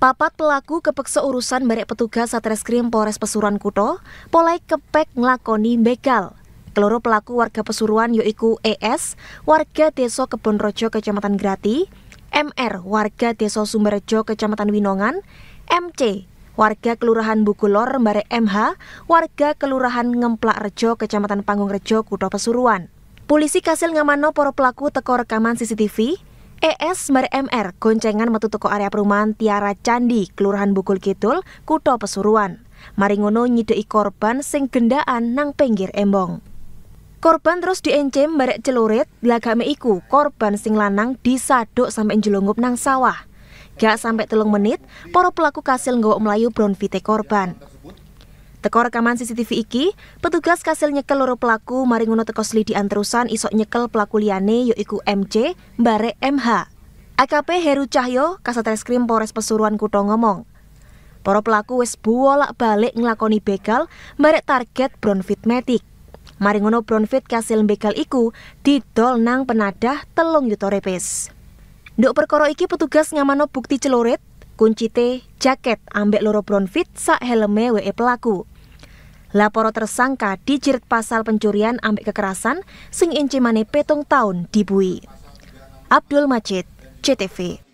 Papat pelaku kepeksa urusan merek petugas Satreskrim Polres Pesuruan Kuto, polai kepek ngelakoni begal. Keloro pelaku warga Pesuruan yaitu ES, warga Kebun Kebonrojo Kecamatan Grati, MR, warga Deso Sumberjo Kecamatan Winongan, MC, warga Kelurahan Bukulor merek MH, warga Kelurahan Ngemplak Rejo Kecamatan Panggung Rejo Kuto Pesuruan. Polisi kasil ngamano poro pelaku teko rekaman CCTV, ES mari MR, goncengan metu toko area perumahan Tiara Candi, Kelurahan Bukul Kidul, Kuto Pesuruan. Maringono nyidei korban sing gendaan nang pinggir embong. Korban terus diencem barek celurit, lagame iku korban sing lanang disaduk sampai njelungup nang sawah. Gak sampai telung menit, para pelaku kasil nggawa melayu vite korban. Teko rekaman CCTV iki, petugas kasil nyekel loro pelaku maringono teko selidikan anterusan isok nyekel pelaku liyane yaiku MC, Mbare MH. AKP Heru Cahyo, Kasat Reskrim Polres Pesuruan Kuto ngomong, Para pelaku wis bolak-balik ngelakoni begal barek target Bronfit Matic. Maringono Bronfit kasil begal iku didol nang penadah telung yutorepes. repes. perkoro perkara iki petugas nyamano bukti celurit, kunci T, jaket ambek loro bronfit sak heleme WE pelaku. Laporo tersangka dijerit pasal pencurian ambek kekerasan sing incimane petung tahun dibui. Abdul Majid, CTV.